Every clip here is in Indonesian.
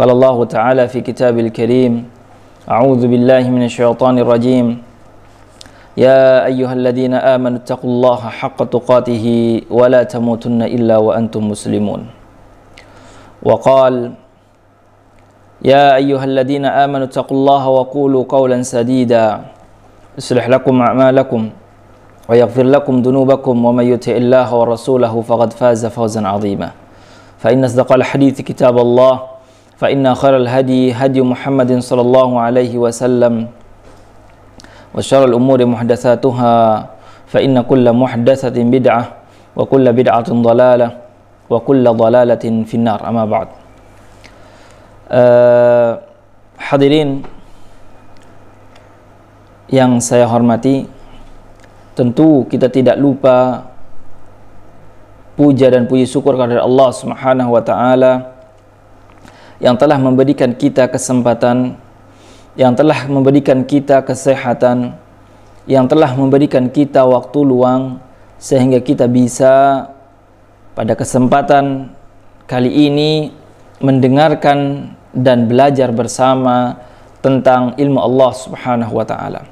قال الله تعالى في كتاب الكريم أعوذ بالله من الشيطان الرجيم يا أيها الذين آمنوا اتقوا الله حق تقاته ولا تموتن إلا وأنتم مسلمون وقال يا أيها الذين آمنوا اتقوا الله وقولوا قولا سديدا يصلح لكم أعمالكم ويغفر لكم ذنوبكم ومن يطع الله ورسوله فقد فاز فوزا عظيما فإن أصدق الحديث كتاب الله فإن خير الهدي هدي محمد صلى الله عليه وسلم وشر الأمور محدثاتها فإن كل محدثة بدعة وكل بدعة ضلالة وكل ضلالة في النار أما بعد uh, hadirin yang saya hormati tentu kita tidak lupa puja dan puji syukur kepada Allah Subhanahu wa taala yang telah memberikan kita kesempatan yang telah memberikan kita kesehatan yang telah memberikan kita waktu luang sehingga kita bisa pada kesempatan kali ini mendengarkan dan belajar bersama tentang ilmu Allah Subhanahu wa taala.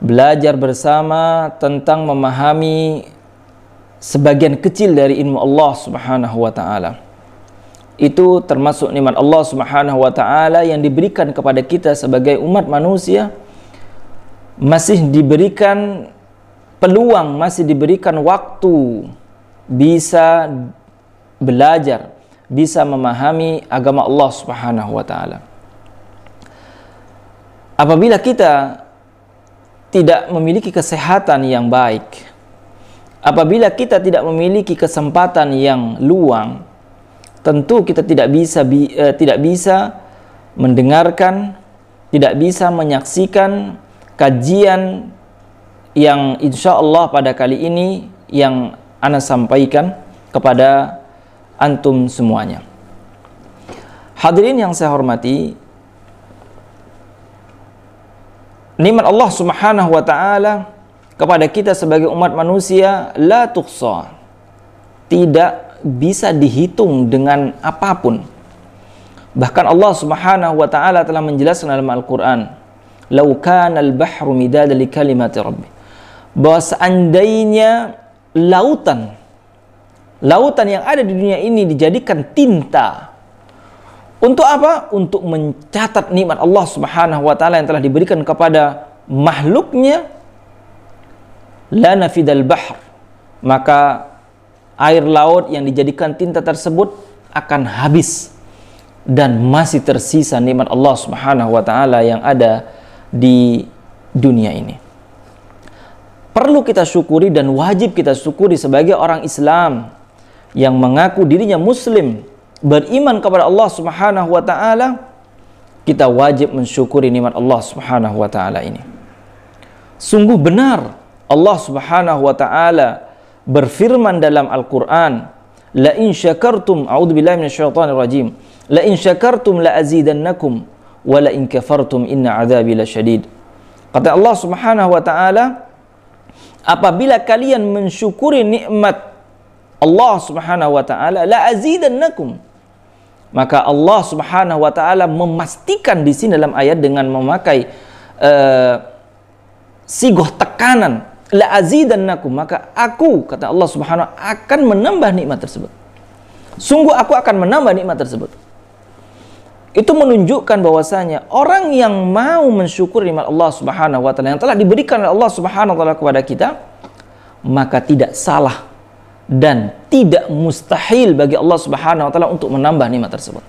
Belajar bersama tentang memahami sebagian kecil dari ilmu Allah Subhanahu wa taala itu termasuk nikmat Allah Subhanahu wa taala yang diberikan kepada kita sebagai umat manusia masih diberikan peluang, masih diberikan waktu bisa belajar, bisa memahami agama Allah Subhanahu wa taala. Apabila kita tidak memiliki kesehatan yang baik, apabila kita tidak memiliki kesempatan yang luang, tentu kita tidak bisa bi, eh, tidak bisa mendengarkan, tidak bisa menyaksikan kajian yang insya Allah pada kali ini yang Anda sampaikan kepada antum semuanya. Hadirin yang saya hormati, nikmat Allah Subhanahu wa taala kepada kita sebagai umat manusia la tuksa. Tidak bisa dihitung dengan apapun. Bahkan Allah Subhanahu wa taala telah menjelaskan dalam Al-Qur'an, "Lau al-bahru midada li kalimati rabbi." Bahwa seandainya lautan lautan yang ada di dunia ini dijadikan tinta untuk apa? Untuk mencatat nikmat Allah Subhanahu wa taala yang telah diberikan kepada makhluknya la bahr maka air laut yang dijadikan tinta tersebut akan habis dan masih tersisa nikmat Allah Subhanahu wa taala yang ada di dunia ini. Perlu kita syukuri dan wajib kita syukuri sebagai orang Islam yang mengaku dirinya muslim, beriman kepada Allah Subhanahu wa taala, kita wajib mensyukuri nikmat Allah Subhanahu wa taala ini. Sungguh benar Allah Subhanahu wa taala berfirman dalam Al-Qur'an, "La in syakartum a'udzubillahi minasyaitonir rajim, la in syakartum la azidannakum wa la in kafartum inna 'adzabi lasyadid." Kata Allah Subhanahu wa taala, apabila kalian mensyukuri nikmat Allah Subhanahu wa taala, la azidannakum. Maka Allah Subhanahu wa taala memastikan di sini dalam ayat dengan memakai uh, eh, sigoh tekanan la azidannakum maka aku kata Allah Subhanahu akan menambah nikmat tersebut. Sungguh aku akan menambah nikmat tersebut. Itu menunjukkan bahwasanya orang yang mau mensyukuri nikmat Allah Subhanahu wa taala yang telah diberikan oleh Allah Subhanahu wa taala kepada kita maka tidak salah dan tidak mustahil bagi Allah Subhanahu wa taala untuk menambah nikmat tersebut.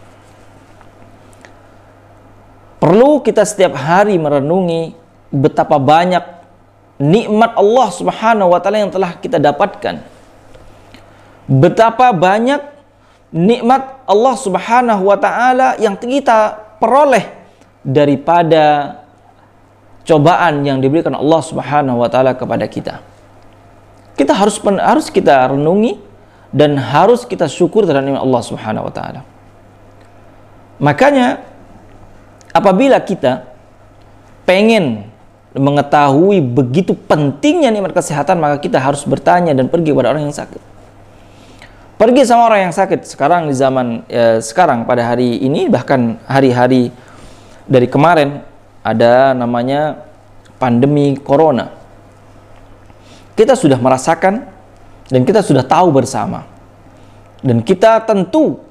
Perlu kita setiap hari merenungi betapa banyak nikmat Allah Subhanahu wa taala yang telah kita dapatkan. Betapa banyak nikmat Allah Subhanahu wa taala yang kita peroleh daripada cobaan yang diberikan Allah Subhanahu wa taala kepada kita. Kita harus harus kita renungi dan harus kita syukur terhadap nikmat Allah Subhanahu wa taala. Makanya apabila kita pengen mengetahui begitu pentingnya nikmat kesehatan maka kita harus bertanya dan pergi kepada orang yang sakit pergi sama orang yang sakit sekarang di zaman ya, sekarang pada hari ini bahkan hari-hari dari kemarin ada namanya pandemi corona kita sudah merasakan dan kita sudah tahu bersama dan kita tentu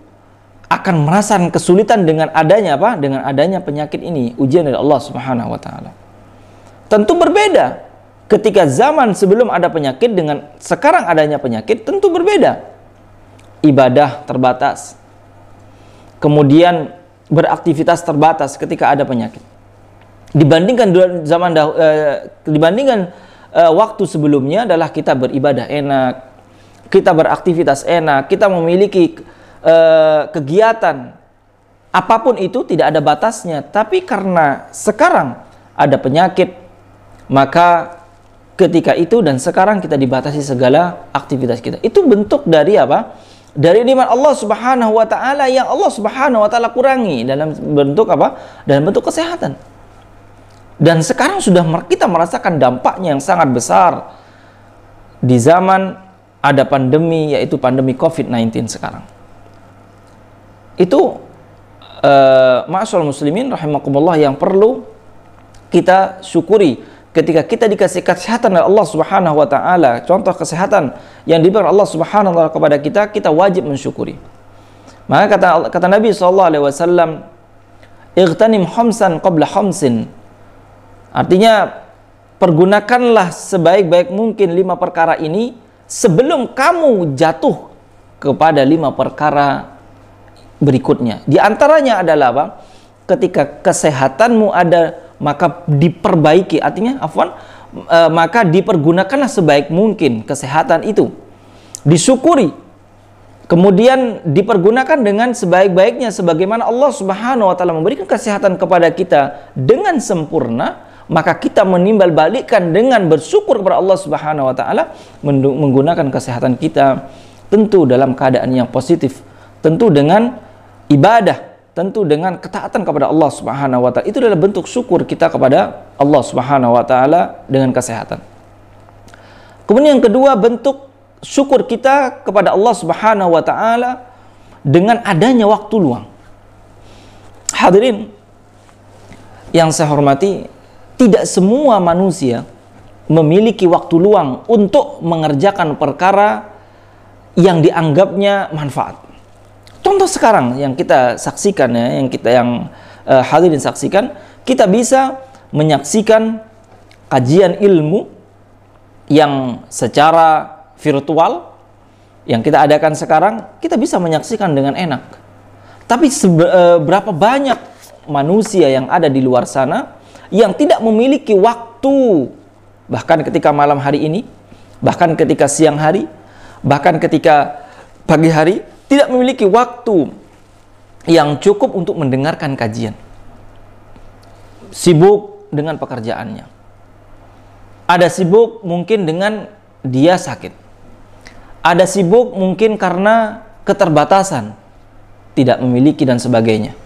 akan merasakan kesulitan dengan adanya apa dengan adanya penyakit ini ujian dari Allah Subhanahu wa taala tentu berbeda. Ketika zaman sebelum ada penyakit dengan sekarang adanya penyakit tentu berbeda. Ibadah terbatas. Kemudian beraktivitas terbatas ketika ada penyakit. Dibandingkan zaman dah, eh, dibandingkan eh, waktu sebelumnya adalah kita beribadah enak, kita beraktivitas enak, kita memiliki eh, kegiatan apapun itu tidak ada batasnya, tapi karena sekarang ada penyakit maka ketika itu dan sekarang kita dibatasi segala aktivitas kita. Itu bentuk dari apa? Dari nikmat Allah Subhanahu wa taala yang Allah Subhanahu wa taala kurangi dalam bentuk apa? Dalam bentuk kesehatan. Dan sekarang sudah kita merasakan dampaknya yang sangat besar di zaman ada pandemi yaitu pandemi COVID-19 sekarang. Itu uh, muslimin rahimakumullah yang perlu kita syukuri ketika kita dikasih kesehatan oleh Allah Subhanahu wa taala, contoh kesehatan yang diberi Allah Subhanahu wa taala kepada kita, kita wajib mensyukuri. Maka kata kata Nabi sallallahu alaihi wasallam, "Ightanim khamsan qabla khamsin." Artinya pergunakanlah sebaik-baik mungkin lima perkara ini sebelum kamu jatuh kepada lima perkara berikutnya. Di antaranya adalah apa? Ketika kesehatanmu ada maka diperbaiki artinya afwan e, maka dipergunakanlah sebaik mungkin kesehatan itu disyukuri kemudian dipergunakan dengan sebaik-baiknya sebagaimana Allah Subhanahu wa taala memberikan kesehatan kepada kita dengan sempurna maka kita menimbal balikkan dengan bersyukur kepada Allah Subhanahu wa taala menggunakan kesehatan kita tentu dalam keadaan yang positif tentu dengan ibadah tentu dengan ketaatan kepada Allah Subhanahu wa taala. Itu adalah bentuk syukur kita kepada Allah Subhanahu wa taala dengan kesehatan. Kemudian yang kedua, bentuk syukur kita kepada Allah Subhanahu wa taala dengan adanya waktu luang. Hadirin yang saya hormati, tidak semua manusia memiliki waktu luang untuk mengerjakan perkara yang dianggapnya manfaat. Contoh sekarang yang kita saksikan ya, yang kita yang uh, hadirin saksikan, kita bisa menyaksikan kajian ilmu yang secara virtual yang kita adakan sekarang, kita bisa menyaksikan dengan enak. Tapi uh, berapa banyak manusia yang ada di luar sana yang tidak memiliki waktu bahkan ketika malam hari ini, bahkan ketika siang hari, bahkan ketika pagi hari tidak memiliki waktu yang cukup untuk mendengarkan kajian. Sibuk dengan pekerjaannya. Ada sibuk mungkin dengan dia sakit. Ada sibuk mungkin karena keterbatasan, tidak memiliki dan sebagainya.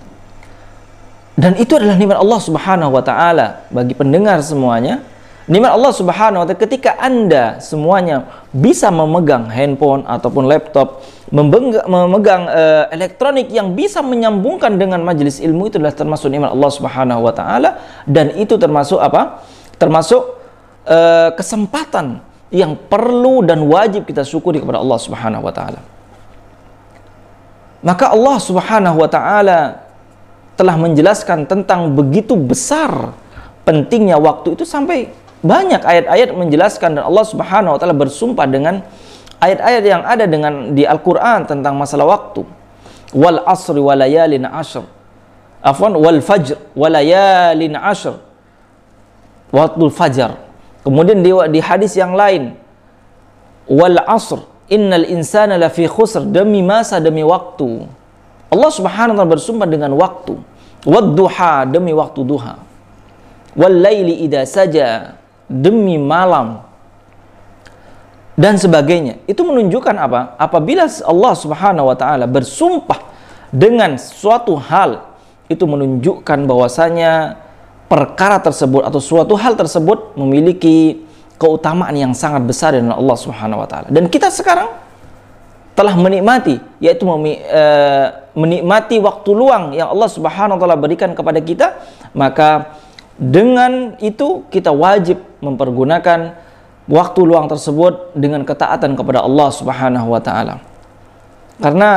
Dan itu adalah nikmat Allah Subhanahu wa taala bagi pendengar semuanya. Nikmat Allah Subhanahu wa taala ketika Anda semuanya bisa memegang handphone ataupun laptop memegang uh, elektronik yang bisa menyambungkan dengan majelis ilmu itu adalah termasuk nikmat Allah Subhanahu wa taala dan itu termasuk apa? Termasuk uh, kesempatan yang perlu dan wajib kita syukuri kepada Allah Subhanahu wa taala. Maka Allah Subhanahu wa taala telah menjelaskan tentang begitu besar pentingnya waktu itu sampai banyak ayat-ayat menjelaskan dan Allah Subhanahu wa taala bersumpah dengan ayat-ayat yang ada dengan di Al-Qur'an tentang masalah waktu. Wal asri walayalin ashr. Afwan wal fajr walayalin ashr. Waktu fajar. Kemudian di, di hadis yang lain wal asr innal insana lafi khusr demi masa demi waktu. Allah Subhanahu wa taala bersumpah dengan waktu. duha demi waktu duha. Wal laili idha saja demi malam dan sebagainya. Itu menunjukkan apa? Apabila Allah Subhanahu wa taala bersumpah dengan suatu hal itu menunjukkan bahwasanya perkara tersebut atau suatu hal tersebut memiliki keutamaan yang sangat besar dari Allah Subhanahu wa taala. Dan kita sekarang telah menikmati yaitu memi, e, menikmati waktu luang yang Allah Subhanahu wa taala berikan kepada kita, maka dengan itu kita wajib mempergunakan waktu luang tersebut dengan ketaatan kepada Allah Subhanahu wa taala. Karena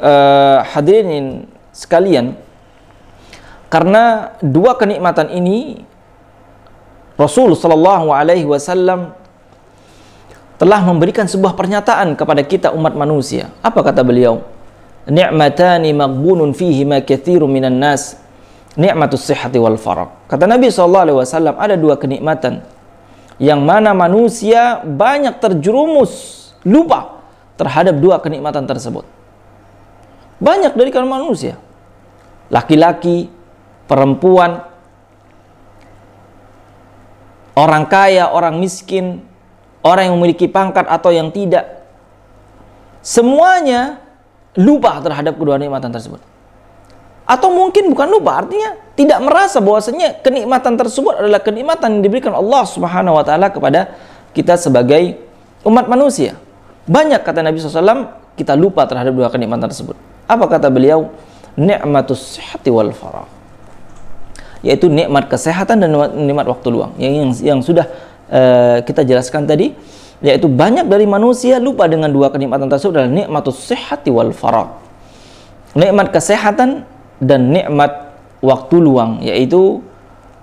uh, hadirin sekalian, karena dua kenikmatan ini Rasul sallallahu alaihi wasallam telah memberikan sebuah pernyataan kepada kita umat manusia. Apa kata beliau? Ni'matani maghbunun fihi ma katsirun minan nas. Ni'matus sihati wal farak Kata Nabi sallallahu alaihi wasallam ada dua kenikmatan yang mana manusia banyak terjerumus lupa terhadap dua kenikmatan tersebut. Banyak dari kalangan manusia, laki-laki, perempuan, orang kaya, orang miskin, orang yang memiliki pangkat atau yang tidak, semuanya lupa terhadap kedua nikmatan tersebut. Atau mungkin bukan lupa, artinya tidak merasa bahwasanya kenikmatan tersebut adalah kenikmatan yang diberikan Allah Subhanahu wa taala kepada kita sebagai umat manusia. Banyak kata Nabi SAW kita lupa terhadap dua kenikmatan tersebut. Apa kata beliau? Nikmatus sihati wal farah. Yaitu nikmat kesehatan dan nikmat waktu luang. Yang yang, yang sudah uh, kita jelaskan tadi yaitu banyak dari manusia lupa dengan dua kenikmatan tersebut adalah nikmatus sihati wal farah. Nikmat kesehatan dan nikmat waktu luang yaitu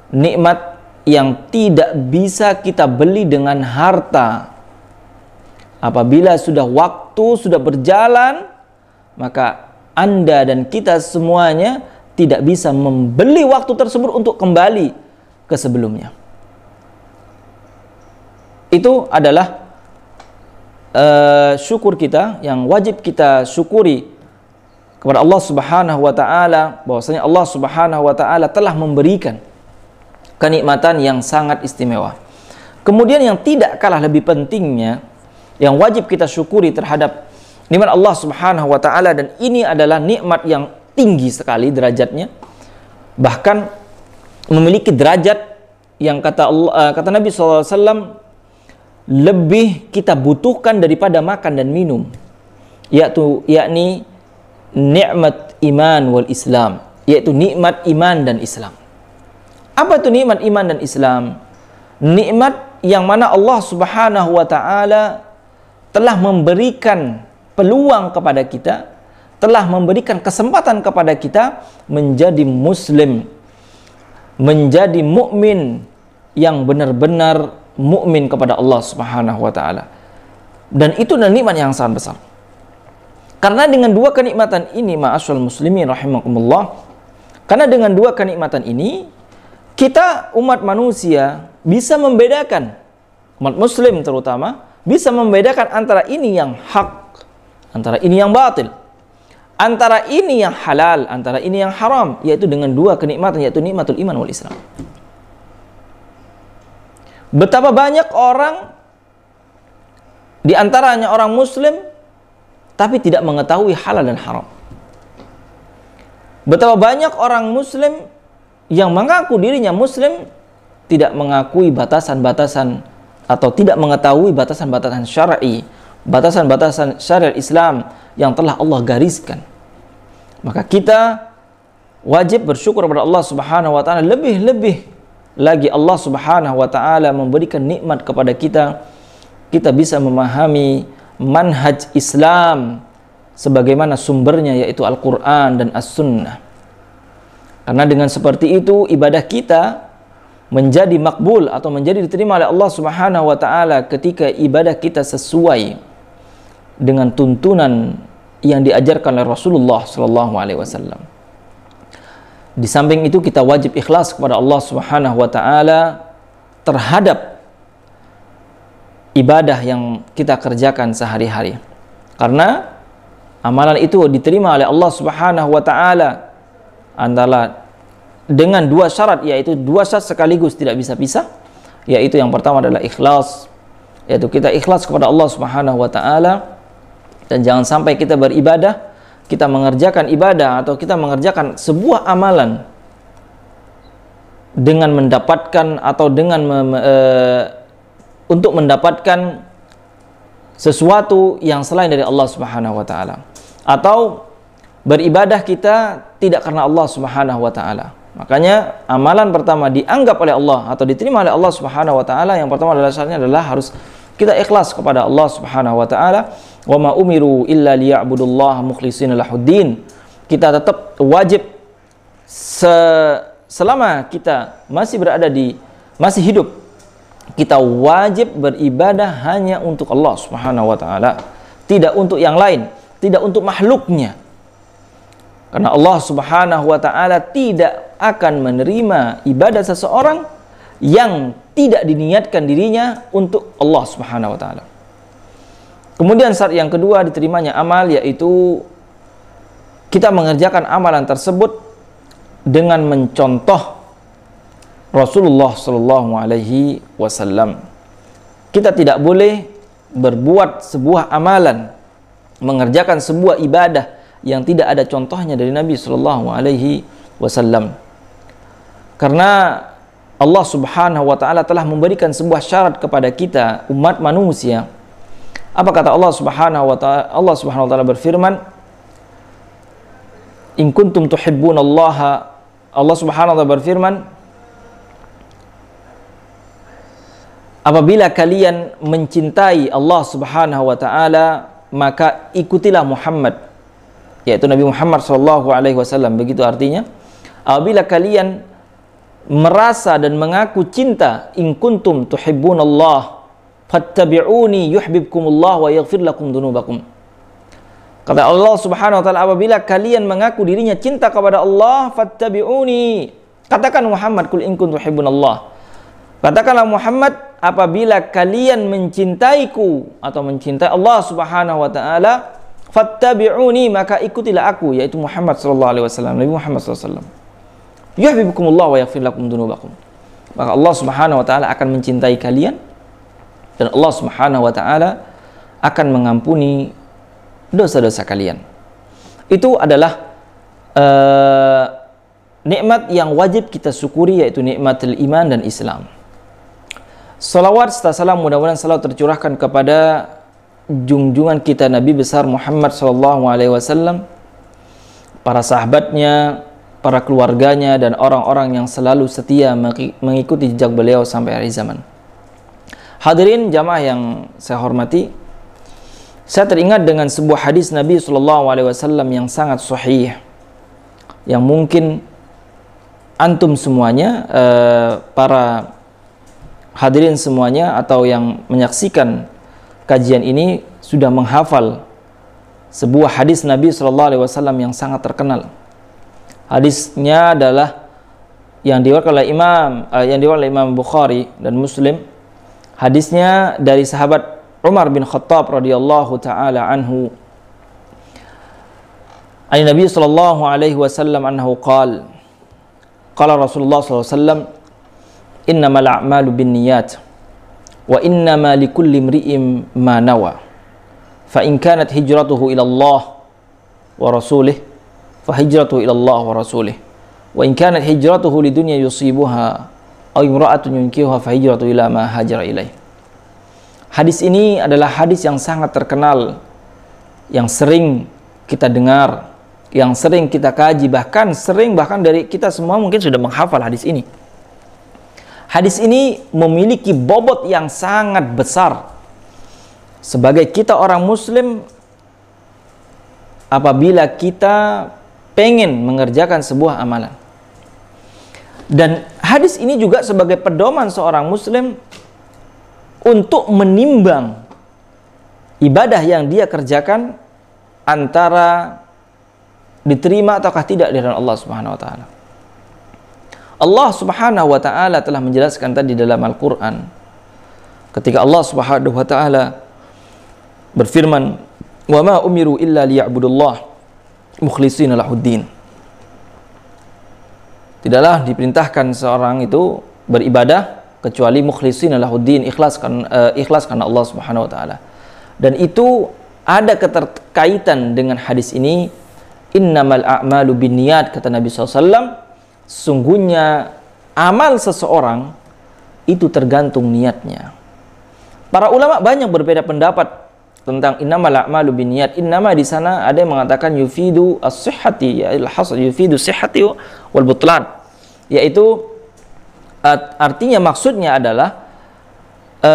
nikmat yang tidak bisa kita beli dengan harta. Apabila sudah waktu sudah berjalan, maka Anda dan kita semuanya tidak bisa membeli waktu tersebut untuk kembali ke sebelumnya. Itu adalah uh, syukur kita yang wajib kita syukuri kepada Allah Subhanahu wa taala bahwasanya Allah Subhanahu wa taala telah memberikan kenikmatan yang sangat istimewa. Kemudian yang tidak kalah lebih pentingnya yang wajib kita syukuri terhadap nikmat Allah Subhanahu wa taala dan ini adalah nikmat yang tinggi sekali derajatnya. Bahkan memiliki derajat yang kata Allah, eh, kata Nabi SAW lebih kita butuhkan daripada makan dan minum yaitu yakni nikmat iman wal Islam, yaitu nikmat iman dan Islam. Apa itu nikmat iman dan Islam? Nikmat yang mana Allah Subhanahu wa taala telah memberikan peluang kepada kita, telah memberikan kesempatan kepada kita menjadi muslim, menjadi mukmin yang benar-benar mukmin kepada Allah Subhanahu wa taala. Dan itu adalah nikmat yang sangat besar. Karena dengan dua kenikmatan ini ma'asul muslimin rahimakumullah karena dengan dua kenikmatan ini kita umat manusia bisa membedakan umat muslim terutama bisa membedakan antara ini yang hak antara ini yang batil antara ini yang halal antara ini yang haram yaitu dengan dua kenikmatan yaitu nikmatul iman wal islam betapa banyak orang di antaranya orang muslim tapi tidak mengetahui halal dan haram. Betapa banyak orang muslim yang mengaku dirinya muslim tidak mengakui batasan-batasan atau tidak mengetahui batasan-batasan syar'i, batasan-batasan syariat Islam yang telah Allah gariskan. Maka kita wajib bersyukur kepada Allah Subhanahu wa taala lebih-lebih lagi Allah Subhanahu wa taala memberikan nikmat kepada kita kita bisa memahami manhaj Islam sebagaimana sumbernya yaitu Al-Quran dan As-Sunnah. Karena dengan seperti itu ibadah kita menjadi makbul atau menjadi diterima oleh Allah Subhanahu wa taala ketika ibadah kita sesuai dengan tuntunan yang diajarkan oleh Rasulullah sallallahu alaihi wasallam. Di samping itu kita wajib ikhlas kepada Allah Subhanahu wa taala terhadap ibadah yang kita kerjakan sehari-hari. Karena amalan itu diterima oleh Allah Subhanahu wa taala antara dengan dua syarat yaitu dua syarat sekaligus tidak bisa pisah yaitu yang pertama adalah ikhlas yaitu kita ikhlas kepada Allah Subhanahu wa taala dan jangan sampai kita beribadah kita mengerjakan ibadah atau kita mengerjakan sebuah amalan dengan mendapatkan atau dengan eh, untuk mendapatkan sesuatu yang selain dari Allah Subhanahu wa taala atau beribadah kita tidak karena Allah Subhanahu wa taala. Makanya amalan pertama dianggap oleh Allah atau diterima oleh Allah Subhanahu wa taala yang pertama adalah syaratnya adalah harus kita ikhlas kepada Allah Subhanahu wa taala wa ma umiru illa liya'budullaha mukhlishina lahuddin. Kita tetap wajib selama kita masih berada di masih hidup kita wajib beribadah hanya untuk Allah Subhanahu wa taala, tidak untuk yang lain, tidak untuk makhluknya. Karena Allah Subhanahu wa taala tidak akan menerima ibadah seseorang yang tidak diniatkan dirinya untuk Allah Subhanahu wa taala. Kemudian syarat yang kedua diterimanya amal yaitu kita mengerjakan amalan tersebut dengan mencontoh Rasulullah Shallallahu Alaihi Wasallam. Kita tidak boleh berbuat sebuah amalan, mengerjakan sebuah ibadah yang tidak ada contohnya dari Nabi Shallallahu Alaihi Wasallam. Karena Allah Subhanahu Wa Taala telah memberikan sebuah syarat kepada kita umat manusia. Apa kata Allah Subhanahu Wa Taala? Allah Subhanahu Wa Taala berfirman, "In kuntum tuhibbun Allah." Allah Subhanahu Wa Taala berfirman, apabila kalian mencintai Allah Subhanahu wa taala maka ikutilah Muhammad yaitu Nabi Muhammad sallallahu alaihi wasallam begitu artinya apabila kalian merasa dan mengaku cinta in kuntum tuhibbunallah fattabi'uni yuhibbukumullah wa yaghfir lakum dunubakum kata Allah Subhanahu wa taala apabila kalian mengaku dirinya cinta kepada Allah fattabi'uni katakan Muhammad kul in kuntum tuhibbunallah Katakanlah Muhammad, apabila kalian mencintaiku atau mencintai Allah Subhanahu wa taala, fattabi'uni maka ikutilah aku yaitu Muhammad sallallahu alaihi wasallam, Nabi Muhammad sallallahu alaihi wasallam. wa yaghfir lakum dunubakum. Maka Allah Subhanahu wa taala akan mencintai kalian dan Allah Subhanahu wa taala akan mengampuni dosa-dosa kalian. Itu adalah uh, nikmat yang wajib kita syukuri yaitu nikmat iman dan Islam. Salawat serta salam mudah-mudahan selalu tercurahkan kepada junjungan kita Nabi besar Muhammad saw, Alaihi Wasallam, para sahabatnya, para keluarganya dan orang-orang yang selalu setia mengikuti jejak beliau sampai hari zaman. Hadirin jamaah yang saya hormati, saya teringat dengan sebuah hadis Nabi saw Alaihi Wasallam yang sangat sahih, yang mungkin antum semuanya, eh, para hadirin semuanya atau yang menyaksikan kajian ini sudah menghafal sebuah hadis Nabi Shallallahu Alaihi Wasallam yang sangat terkenal. Hadisnya adalah yang diwakil oleh Imam uh, yang diwakil oleh Imam Bukhari dan Muslim. Hadisnya dari sahabat Umar bin Khattab radhiyallahu taala anhu. Ani Nabi sallallahu alaihi wasallam anhu qal. Qala Rasulullah sallallahu alaihi wasallam innamal a'malu binniyat wa innama likulli imri'im ma nawa fa in kanat hijratuhu ila Allah wa rasulih fa hijratuhu ila Allah wa rasulih wa in kanat hijratuhu lidunya yusibuha aw imra'atun yunkihuha fa hijratuhu ila ma hajara ilaih Hadis ini adalah hadis yang sangat terkenal yang sering kita dengar, yang sering kita kaji bahkan sering bahkan dari kita semua mungkin sudah menghafal hadis ini. Hadis ini memiliki bobot yang sangat besar. Sebagai kita orang muslim apabila kita pengen mengerjakan sebuah amalan. Dan hadis ini juga sebagai pedoman seorang muslim untuk menimbang ibadah yang dia kerjakan antara diterima ataukah tidak dari Allah Subhanahu wa taala. Allah Subhanahu wa taala telah menjelaskan tadi dalam Al-Qur'an. Ketika Allah Subhanahu wa taala berfirman, "Wa ma umiru illa liya'budullah mukhlishina lahuddin." Tidaklah diperintahkan seorang itu beribadah kecuali mukhlishina lahuddin, ikhlaskan uh, eh, ikhlas karena Allah Subhanahu wa taala. Dan itu ada keterkaitan dengan hadis ini innamal a'malu binniyat kata Nabi SAW sungguhnya amal seseorang itu tergantung niatnya. Para ulama banyak berbeda pendapat tentang innamal a'malu binniyat. Innama di sana ada yang mengatakan yufidu as-sihhati ya al yufidu sihhati wal butlan. Yaitu artinya maksudnya adalah e,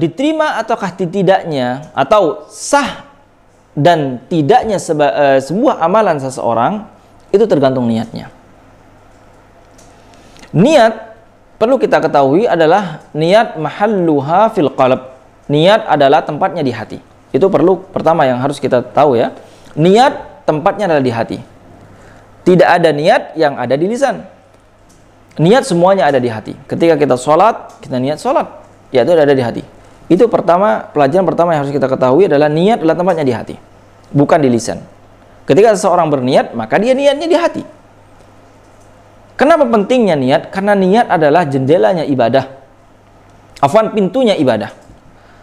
diterima ataukah tidaknya atau sah dan tidaknya eh, sebuah amalan seseorang itu tergantung niatnya. Niat perlu kita ketahui adalah niat mahalluha fil qalb. Niat adalah tempatnya di hati. Itu perlu pertama yang harus kita tahu ya. Niat tempatnya adalah di hati. Tidak ada niat yang ada di lisan. Niat semuanya ada di hati. Ketika kita sholat, kita niat sholat. Ya itu ada di hati. Itu pertama pelajaran pertama yang harus kita ketahui adalah niat adalah tempatnya di hati, bukan di lisan. Ketika seseorang berniat, maka dia niatnya di hati. Kenapa pentingnya niat? Karena niat adalah jendelanya ibadah. Afwan pintunya ibadah.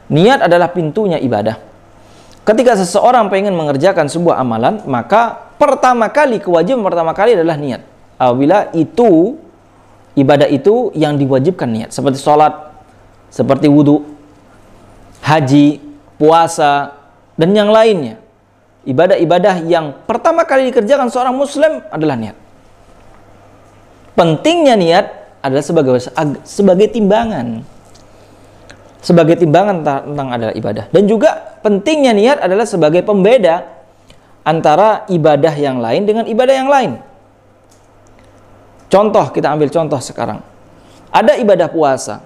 Niat adalah pintunya ibadah. Ketika seseorang pengen mengerjakan sebuah amalan, maka pertama kali kewajiban pertama kali adalah niat. Apabila itu ibadah itu yang diwajibkan niat, seperti sholat, seperti wudhu, haji, puasa, dan yang lainnya. Ibadah-ibadah yang pertama kali dikerjakan seorang muslim adalah niat pentingnya niat adalah sebagai sebagai timbangan sebagai timbangan tentang adalah ibadah dan juga pentingnya niat adalah sebagai pembeda antara ibadah yang lain dengan ibadah yang lain contoh kita ambil contoh sekarang ada ibadah puasa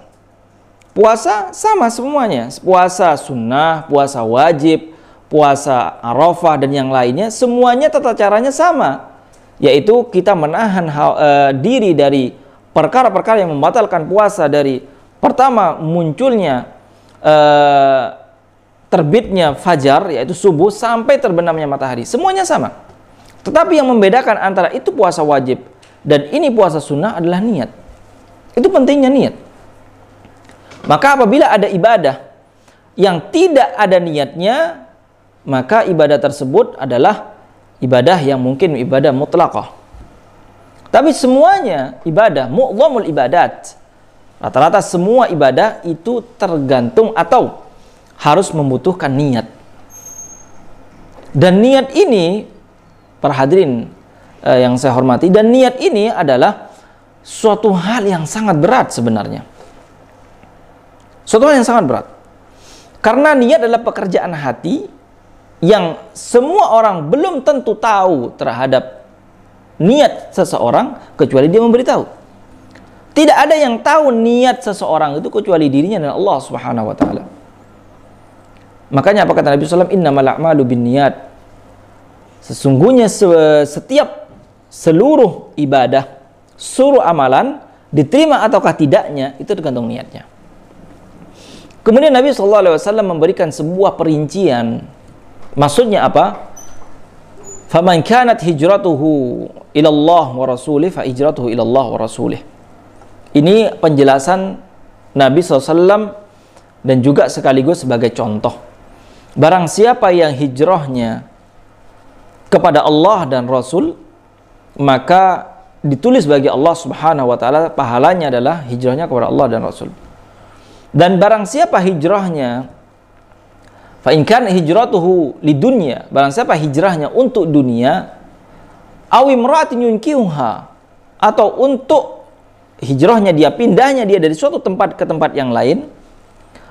puasa sama semuanya puasa sunnah puasa wajib puasa arafah dan yang lainnya semuanya tata caranya sama yaitu kita menahan hal, e, diri dari perkara-perkara yang membatalkan puasa dari pertama munculnya e, terbitnya fajar yaitu subuh sampai terbenamnya matahari semuanya sama tetapi yang membedakan antara itu puasa wajib dan ini puasa sunnah adalah niat itu pentingnya niat maka apabila ada ibadah yang tidak ada niatnya maka ibadah tersebut adalah ibadah yang mungkin ibadah mutlaqah. Tapi semuanya ibadah, mu'lamul ibadat. Rata-rata semua ibadah itu tergantung atau harus membutuhkan niat. Dan niat ini, para hadirin eh, yang saya hormati, dan niat ini adalah suatu hal yang sangat berat sebenarnya. Suatu hal yang sangat berat. Karena niat adalah pekerjaan hati yang semua orang belum tentu tahu terhadap niat seseorang kecuali dia memberitahu. Tidak ada yang tahu niat seseorang itu kecuali dirinya dan Allah Subhanahu wa taala. Makanya apa kata Nabi sallallahu alaihi wasallam, "Innamal bin niat." Sesungguhnya setiap seluruh ibadah, seluruh amalan diterima ataukah tidaknya itu tergantung niatnya. Kemudian Nabi sallallahu alaihi wasallam memberikan sebuah perincian Maksudnya apa? Faman kanat hijratuhu ilallah wa rasulih fa hijratuhu ilallah wa rasulih. Ini penjelasan Nabi SAW dan juga sekaligus sebagai contoh. Barang siapa yang hijrahnya kepada Allah dan Rasul, maka ditulis bagi Allah Subhanahu wa taala pahalanya adalah hijrahnya kepada Allah dan Rasul. Dan barang siapa hijrahnya Fa in kana hijratuhu lidunya, barang siapa hijrahnya untuk dunia, awi imra'atin yunkihuha atau untuk hijrahnya dia pindahnya dia dari suatu tempat ke tempat yang lain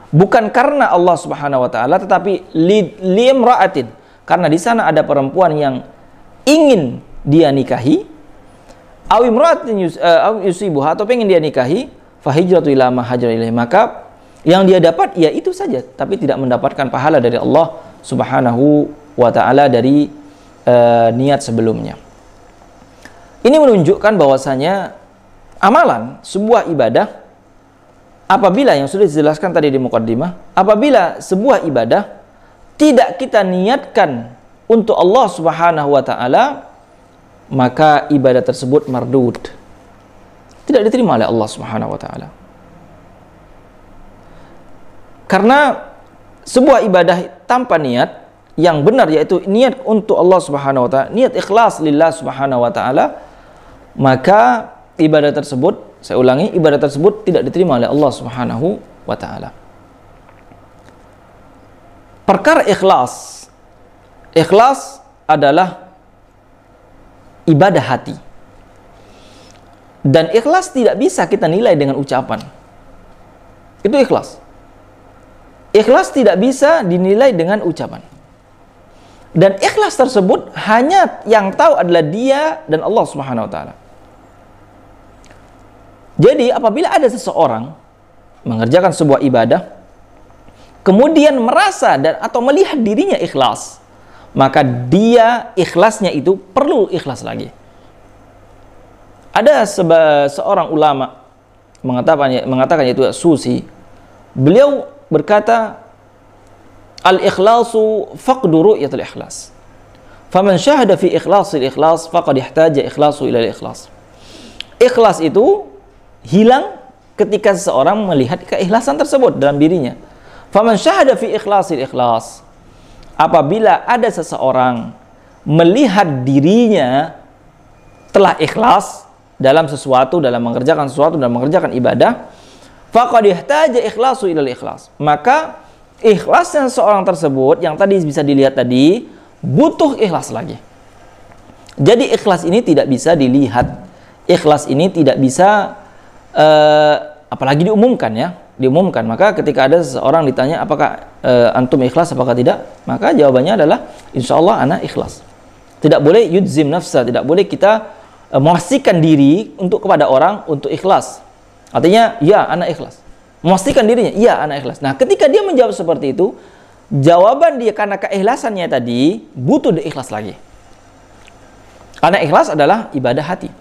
bukan karena Allah Subhanahu wa taala tetapi li, limra'atin karena di sana ada perempuan yang ingin dia nikahi awi imra'atin eh, yusibuha atau pengen dia nikahi fahijratu ila ma maka yang dia dapat ya itu saja, tapi tidak mendapatkan pahala dari Allah Subhanahu wa taala dari uh, niat sebelumnya. Ini menunjukkan bahwasanya amalan sebuah ibadah apabila yang sudah dijelaskan tadi di mukaddimah, apabila sebuah ibadah tidak kita niatkan untuk Allah Subhanahu wa taala, maka ibadah tersebut mardud. Tidak diterima oleh Allah Subhanahu wa taala. Karena sebuah ibadah tanpa niat yang benar yaitu niat untuk Allah Subhanahu wa taala, niat ikhlas lillah Subhanahu wa taala, maka ibadah tersebut, saya ulangi, ibadah tersebut tidak diterima oleh Allah Subhanahu wa taala. Perkara ikhlas. Ikhlas adalah ibadah hati. Dan ikhlas tidak bisa kita nilai dengan ucapan. Itu ikhlas. Ikhlas tidak bisa dinilai dengan ucapan. Dan ikhlas tersebut hanya yang tahu adalah dia dan Allah Subhanahu wa taala. Jadi apabila ada seseorang mengerjakan sebuah ibadah kemudian merasa dan atau melihat dirinya ikhlas, maka dia ikhlasnya itu perlu ikhlas lagi. Ada seba, seorang ulama mengatakan mengatakan yaitu Susi. Beliau berkata al-ikhlasu faqdu ru'yatul ikhlas. Faman syahada fi ikhlasil ikhlas faqad ihtaja ikhlasu ila ikhlas. Ikhlas itu hilang ketika seseorang melihat keikhlasan tersebut dalam dirinya. Faman syahada fi ikhlasil ikhlas. Apabila ada seseorang melihat dirinya telah ikhlas dalam sesuatu, dalam mengerjakan sesuatu, dalam mengerjakan ibadah, faqad ihtaja ikhlasu ilal ikhlas. Maka ikhlasnya seorang tersebut yang tadi bisa dilihat tadi butuh ikhlas lagi. Jadi ikhlas ini tidak bisa dilihat. Ikhlas ini tidak bisa uh, apalagi diumumkan ya, diumumkan. Maka ketika ada seseorang ditanya apakah uh, antum ikhlas apakah tidak, maka jawabannya adalah insya Allah anak ikhlas. Tidak boleh yudzim nafsa, tidak boleh kita uh, eh, memastikan diri untuk kepada orang untuk ikhlas. Artinya, ya anak ikhlas. Memastikan dirinya, ya anak ikhlas. Nah, ketika dia menjawab seperti itu, jawaban dia karena keikhlasannya tadi butuh ikhlas lagi. Karena ikhlas adalah ibadah hati.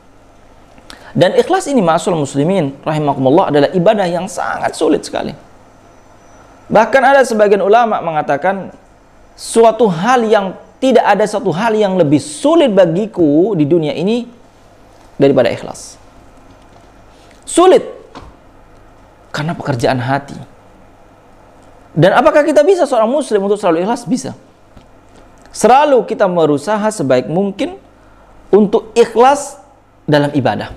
Dan ikhlas ini masul muslimin rahimakumullah adalah ibadah yang sangat sulit sekali. Bahkan ada sebagian ulama mengatakan suatu hal yang tidak ada satu hal yang lebih sulit bagiku di dunia ini daripada ikhlas. Sulit karena pekerjaan hati. Dan apakah kita bisa seorang muslim untuk selalu ikhlas? Bisa. Selalu kita berusaha sebaik mungkin untuk ikhlas dalam ibadah.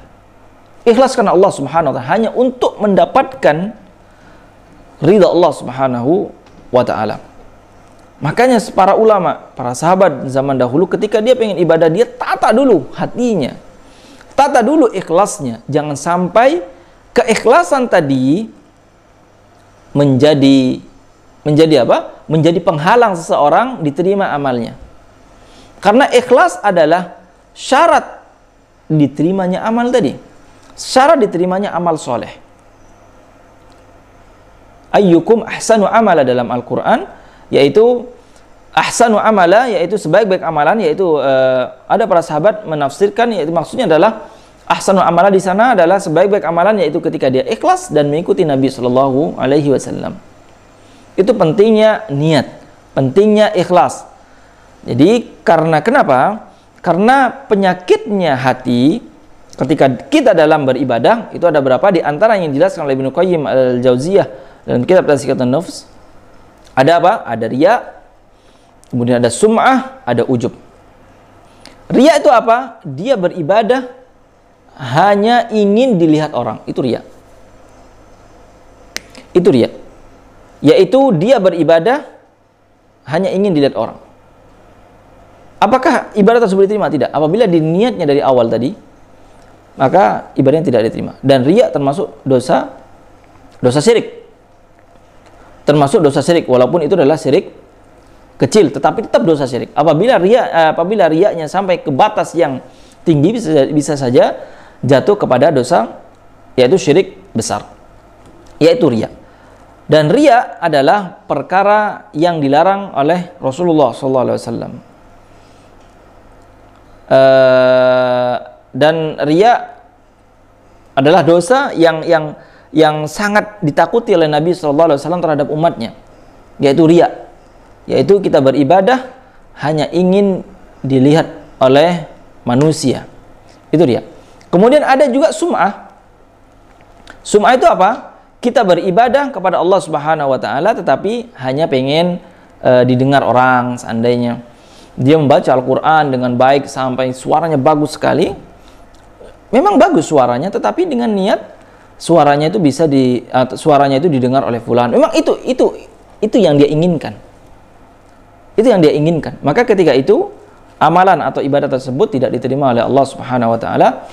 Ikhlas karena Allah Subhanahu wa taala hanya untuk mendapatkan ridha Allah Subhanahu wa taala. Makanya para ulama, para sahabat zaman dahulu ketika dia pengen ibadah dia tata dulu hatinya. Tata dulu ikhlasnya, jangan sampai keikhlasan tadi menjadi menjadi apa? Menjadi penghalang seseorang diterima amalnya. Karena ikhlas adalah syarat diterimanya amal tadi. Syarat diterimanya amal soleh. Ayyukum ahsanu amala dalam Al-Quran, yaitu ahsanu amala, yaitu sebaik-baik amalan, yaitu uh, ada para sahabat menafsirkan, yaitu maksudnya adalah ahsanul amalan di sana adalah sebaik-baik amalan yaitu ketika dia ikhlas dan mengikuti Nabi Shallallahu alaihi wasallam. Itu pentingnya niat, pentingnya ikhlas. Jadi karena kenapa? Karena penyakitnya hati ketika kita dalam beribadah itu ada berapa di antara yang dijelaskan oleh Ibnu Qayyim al-Jauziyah dalam kitab Tazkiyatun Nafs. Ada apa? Ada riya, kemudian ada sum'ah, ada ujub. Riya itu apa? Dia beribadah hanya ingin dilihat orang. Itu ria. Itu ria. Yaitu dia beribadah hanya ingin dilihat orang. Apakah ibadah tersebut diterima? Tidak. Apabila diniatnya dari awal tadi, maka ibadahnya tidak diterima. Dan ria termasuk dosa dosa syirik. Termasuk dosa syirik walaupun itu adalah syirik kecil tetapi tetap dosa syirik. Apabila ria eh, apabila riaknya sampai ke batas yang tinggi bisa bisa saja jatuh kepada dosa yaitu syirik besar yaitu ria dan ria adalah perkara yang dilarang oleh Rasulullah saw alaihi eh, dan ria adalah dosa yang yang yang sangat ditakuti oleh Nabi saw terhadap umatnya yaitu ria yaitu kita beribadah hanya ingin dilihat oleh manusia itu dia Kemudian ada juga sum'ah. Sum'ah itu apa? Kita beribadah kepada Allah Subhanahu wa taala tetapi hanya pengen e, didengar orang seandainya. Dia membaca Al-Qur'an dengan baik sampai suaranya bagus sekali. Memang bagus suaranya tetapi dengan niat suaranya itu bisa di e, suaranya itu didengar oleh fulan. Memang itu itu itu yang dia inginkan. Itu yang dia inginkan. Maka ketika itu amalan atau ibadah tersebut tidak diterima oleh Allah Subhanahu wa taala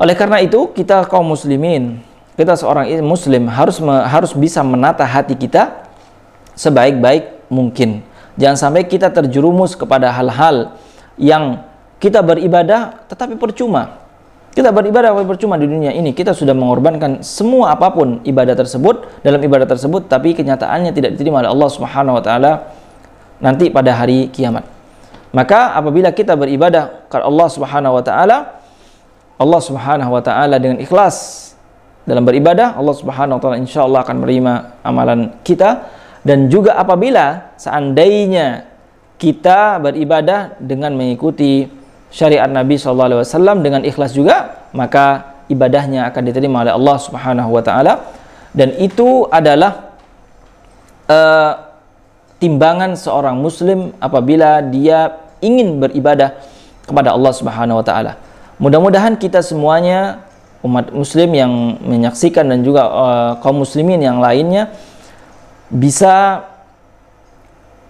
oleh karena itu, kita kaum muslimin, kita seorang muslim harus me, harus bisa menata hati kita sebaik-baik mungkin. Jangan sampai kita terjerumus kepada hal-hal yang kita beribadah tetapi percuma. Kita beribadah tapi percuma di dunia ini. Kita sudah mengorbankan semua apapun ibadah tersebut dalam ibadah tersebut tapi kenyataannya tidak diterima oleh Allah Subhanahu wa taala nanti pada hari kiamat. Maka apabila kita beribadah kepada Allah Subhanahu wa taala Allah Subhanahu wa taala dengan ikhlas dalam beribadah, Allah Subhanahu wa taala insyaallah akan menerima amalan kita dan juga apabila seandainya kita beribadah dengan mengikuti syariat Nabi saw dengan ikhlas juga, maka ibadahnya akan diterima oleh Allah Subhanahu wa taala dan itu adalah uh, timbangan seorang muslim apabila dia ingin beribadah kepada Allah Subhanahu wa taala. Mudah-mudahan kita semuanya umat muslim yang menyaksikan dan juga uh, kaum muslimin yang lainnya bisa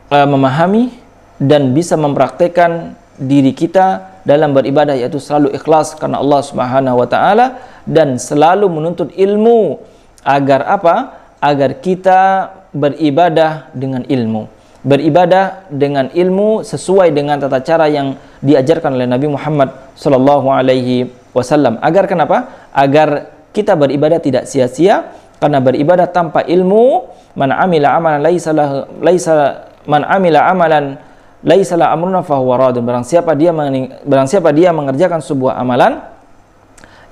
uh, memahami dan bisa mempraktekkan diri kita dalam beribadah yaitu selalu ikhlas karena Allah Subhanahu wa taala dan selalu menuntut ilmu agar apa? Agar kita beribadah dengan ilmu beribadah dengan ilmu sesuai dengan tata cara yang diajarkan oleh Nabi Muhammad Shallallahu Alaihi Wasallam. Agar kenapa? Agar kita beribadah tidak sia-sia karena beribadah tanpa ilmu man amila amalan laisalah laisa man amila amalan laisa amruna fahuwa radun barang siapa dia barang siapa dia mengerjakan sebuah amalan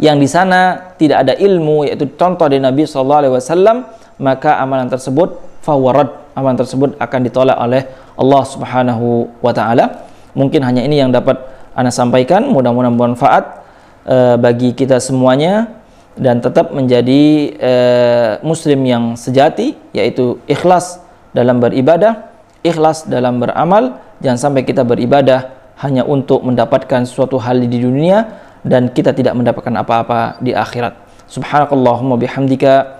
yang di sana tidak ada ilmu yaitu contoh dari Nabi sallallahu alaihi wasallam maka amalan tersebut fawarad amalan tersebut akan ditolak oleh Allah Subhanahu wa taala. Mungkin hanya ini yang dapat Anda sampaikan, mudah-mudahan bermanfaat e, bagi kita semuanya dan tetap menjadi e, muslim yang sejati yaitu ikhlas dalam beribadah, ikhlas dalam beramal, jangan sampai kita beribadah hanya untuk mendapatkan suatu hal di dunia dan kita tidak mendapatkan apa-apa di akhirat. Subhanakallahumma bihamdika